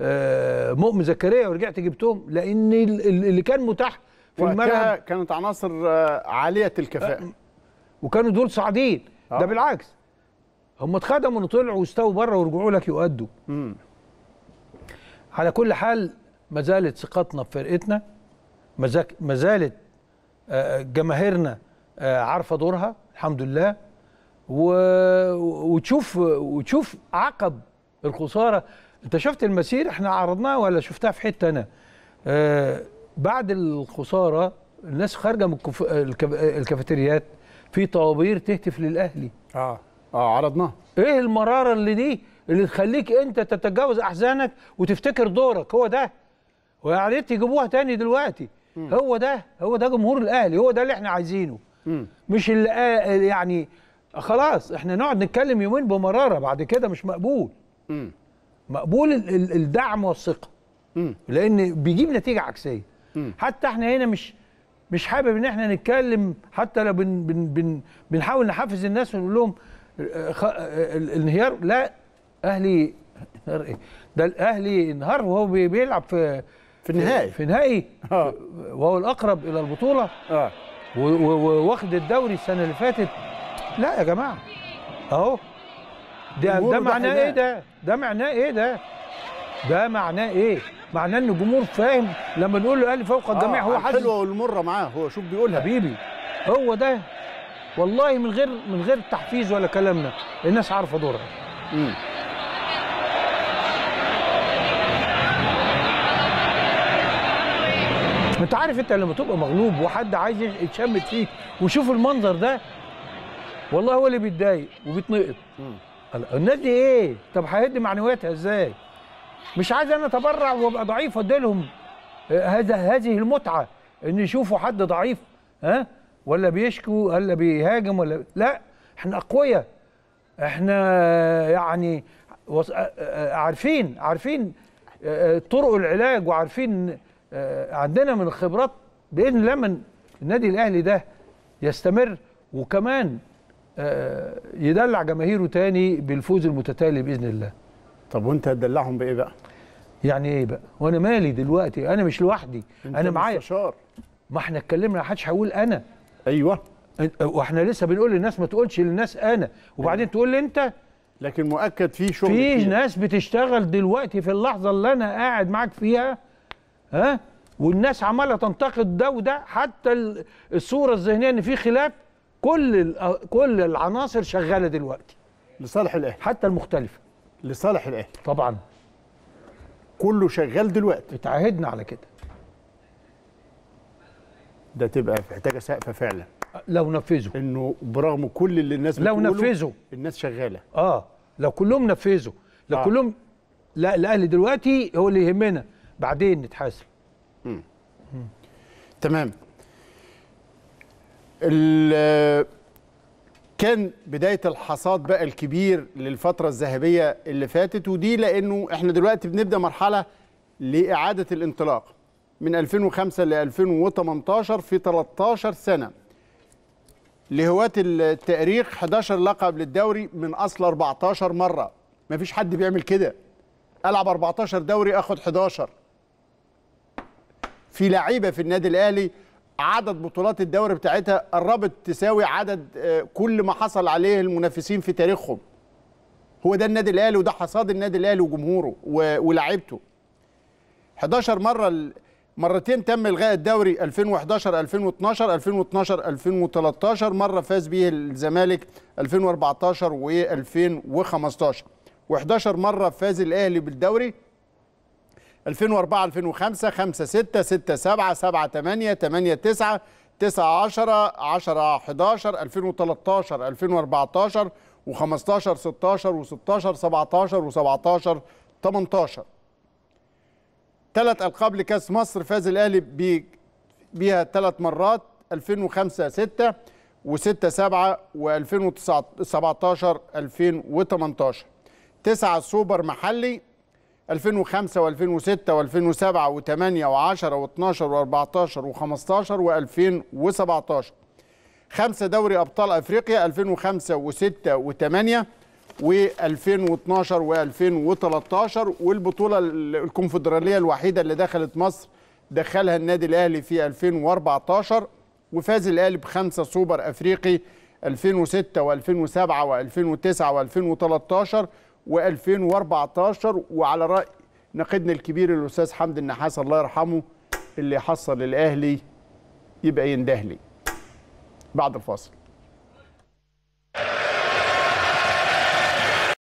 آه، مؤمن زكريا ورجعت جبتهم لان اللي كان متاح في الملعب كانت عناصر آه، عاليه الكفاءه آه، وكانوا دول صاعدين ده بالعكس هم اتخدموا وطلعوا واستووا بره ورجعوا لك يؤدوا على كل حال ما زالت ثقتنا بفرقتنا ما زالت جماهيرنا عارفه دورها الحمد لله وتشوف وتشوف عقب الخساره انت شفت المسير احنا عرضناها ولا شفتها في حته انا آه بعد الخساره الناس خارجه من الكف... الكف... الكافيتريات في طوابير تهتف للاهلي اه اه عرضناها ايه المراره اللي دي اللي تخليك انت تتجاوز احزانك وتفتكر دورك هو ده ويا ريت تجيبوها تاني دلوقتي م. هو ده هو ده جمهور الاهلي هو ده اللي احنا عايزينه م. مش اللي آه، يعني خلاص احنا نقعد نتكلم يومين بمراره بعد كده مش مقبول م. مقبول الدعم والثقه لان بيجيب نتيجه عكسيه حتى احنا هنا مش مش حابب ان احنا نتكلم حتى لو بن بن بن بنحاول نحفز الناس ونقول لهم آه، آه، الانهيار لا اهلي انهار ايه ده الاهلي انهار وهو بيلعب في في النهائي في النهائي آه. وهو الاقرب الى البطوله اه وواخد الدوري السنه اللي فاتت لا يا جماعه اهو ده ده معناه ايه ده؟ ده معناه ايه ده؟ ده معناه ايه؟ معناه ان الجمهور فاهم لما نقول له الاهلي فوق الجميع آه هو حاسس حلوه والمره معاه هو شوف بيقولها حبيبي هو ده والله من غير من غير تحفيز ولا كلامنا الناس عارفه دورها امم انت عارف انت لما تبقى مغلوب وحد عايز يتشمت فيك وشوف المنظر ده والله هو اللي بيتضايق وبيتنقط امم النادي ايه؟ طب هيدي معنوياتها ازاي؟ مش عايز انا اتبرع وابقى ضعيف اديلهم آه، هذا هذه المتعه ان يشوفوا حد ضعيف ها ولا بيشكو ولا بيهاجم ولا لا احنا اقوياء احنا يعني آه، آه، عارفين عارفين طرق العلاج وعارفين عندنا من الخبرات باذن الله من النادي الاهلي ده يستمر وكمان آه، يدلع جماهيره تاني بالفوز المتتالي باذن الله طب وانت هتدلعهم بايه بقى يعني ايه بقى وانا مالي دلوقتي انا مش لوحدي انا معايا مستشار ما احنا اتكلمنا ما حدش هيقول انا ايوه واحنا لسه بنقول للناس ما تقولش للناس انا وبعدين أيوة. تقول لي انت لكن مؤكد في شغل في ناس بتشتغل دلوقتي في اللحظه اللي انا قاعد معاك فيها ها والناس عماله تنتقد ده وده حتى الصوره الذهنيه ان في خلاف كل كل العناصر شغاله دلوقتي لصالح الاهلي حتى المختلفه لصالح الاهلي طبعا كله شغال دلوقتي اتعهدنا على كده ده تبقى محتاجه سقفه فعلا لو نفذوا انه برغم كل اللي الناس لو نفذوا الناس شغاله اه لو كلهم نفذوا لو آه. كلهم لا الاهلي دلوقتي هو اللي يهمنا بعدين نتحاسب تمام كان بداية الحصاد بقى الكبير للفترة الذهبية اللي فاتت ودي لأنه احنا دلوقتي بنبدأ مرحلة لإعادة الانطلاق من 2005 ل 2018 في 13 سنة لهواة التأريخ 11 لقب للدوري من أصل 14 مرة مفيش حد بيعمل كده ألعب 14 دوري أخد 11 في لعيبة في النادي الأهلي عدد بطولات الدوري بتاعتها قربت تساوي عدد آه، كل ما حصل عليه المنافسين في تاريخهم هو ده النادي الاهلي وده حصاد النادي الاهلي وجمهوره ولاعيبته 11 مره مرتين تم الغاء الدوري 2011 2012 2012 2013 مره فاز بيه الزمالك 2014 و2015 و11 مره فاز الاهلي بالدوري 2004 2005 5 6 6 7 7 8 8 9 9 10 10 11 2013 2014 و15 16 و16 17 و17 18 ثلاث القاب لكاس مصر فاز الاهلي بيها ثلاث مرات 2005 6 و6 7 و2017 2018 تسعة سوبر محلي 2005 و2006 و2007 و8 و10 و12 و14 و15 و2017 خمسة دوري أبطال أفريقيا 2005 و6 و8 و2012 و2013 والبطولة الكونفدرالية الوحيدة اللي دخلت مصر دخلها النادي الأهلي في 2014 وفاز الأهلي بخمسة سوبر أفريقي 2006 و2007 و2009 و2013 و2014 وعلى راي ناقدنا الكبير الاستاذ حمد النحاس الله يرحمه اللي حصل الاهلي يبقى يندهلي بعد الفاصل